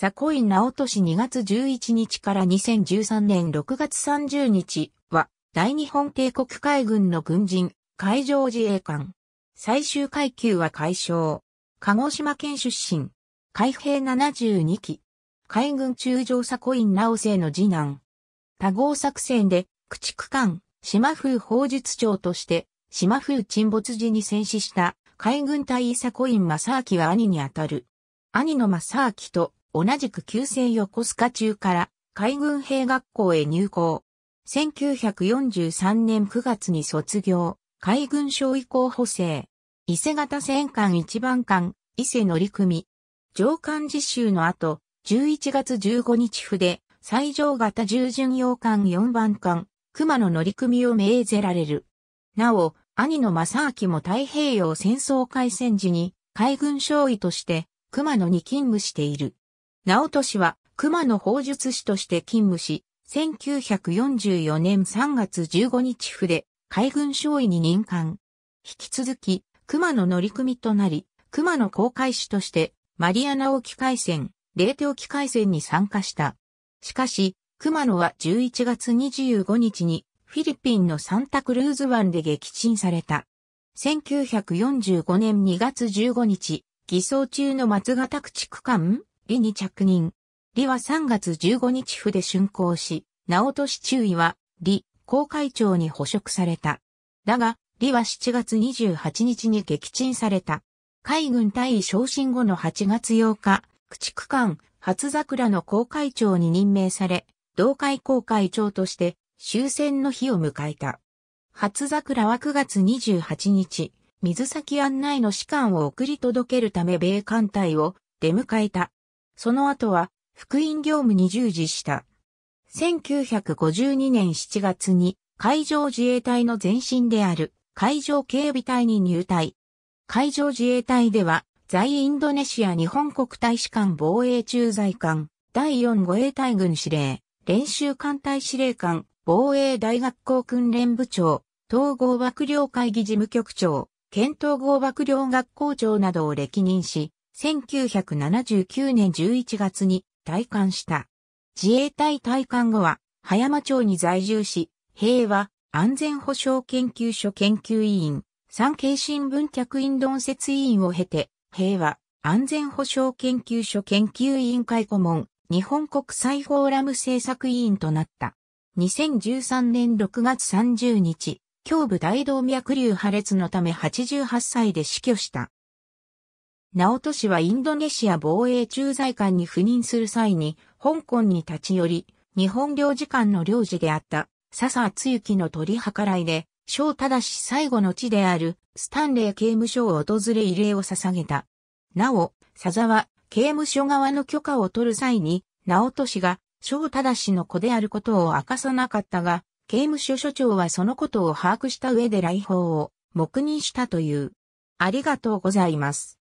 ザコイン直都市2月11日から2013年6月30日は、大日本帝国海軍の軍人、海上自衛官。最終階級は海将。鹿児島県出身。海兵72機。海軍中将ザコイン直生の次男。多合作戦で、駆逐艦、島風砲術長として、島風沈没時に戦死した海軍隊サコイン正明は兄にあたる。兄の正明と同じく旧制横須賀中から海軍兵学校へ入校。1943年9月に卒業、海軍省尉候補生。伊勢型戦艦一番艦、伊勢乗組。上艦実習の後、11月15日府で、最上型従巡洋艦四番艦、熊野乗組を命ぜられる。なお、兄の正明も太平洋戦争開戦時に海軍将尉として熊野に勤務している。直人氏は熊野法術師として勤務し、1944年3月15日筆、海軍少尉に任官。引き続き、熊野乗組となり、熊野航海士として、マリアナ沖海戦、ーテ沖海戦に参加した。しかし、熊野は11月25日にフィリピンのサンタクルーズ湾で撃沈された。1945年2月15日、偽装中の松ヶ田区地区間李に着任。李は3月15日府で竣工し、直都市中尉は、李、公会長に捕食された。だが、李は7月28日に撃沈された。海軍大尉昇進後の8月8日、駆逐艦、初桜の公会長に任命され、同会公会長として終戦の日を迎えた。初桜は9月28日、水先案内の士官を送り届けるため米艦隊を出迎えた。その後は、福音業務に従事した。1952年7月に、海上自衛隊の前身である、海上警備隊に入隊。海上自衛隊では、在インドネシア日本国大使館防衛駐在官、第4護衛隊軍司令、練習艦隊司令官、防衛大学校訓練部長、統合幕僚会議事務局長、県統合幕僚学校長などを歴任し、1979年11月に退官した。自衛隊退官後は、葉山町に在住し、平和安全保障研究所研究委員、産経新聞客員論説委員を経て、平和安全保障研究所研究委員会顧問、日本国際フォーラム政策委員となった。2013年6月30日、胸部大動脈瘤破裂のため88歳で死去した。直人氏はインドネシア防衛駐在官に赴任する際に、香港に立ち寄り、日本領事館の領事であった笹厚幸の取り計らいで、小正し最後の地であるスタンレー刑務所を訪れ慰霊を捧げた。なお、佐沢刑務所側の許可を取る際に、直人氏が小正しの子であることを明かさなかったが、刑務所所長はそのことを把握した上で来訪を黙認したという。ありがとうございます。